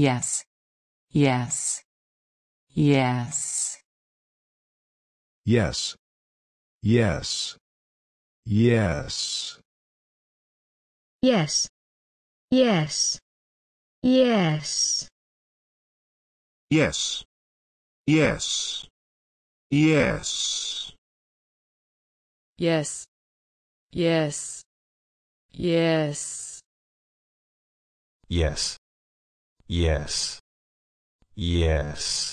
Yes. Yes. Yes. Yes. Yes. Yes. Yes. Yes. Yes. Yes. Yes. Yes. Yes. Yes. Yes. Yes. Yes. Yes.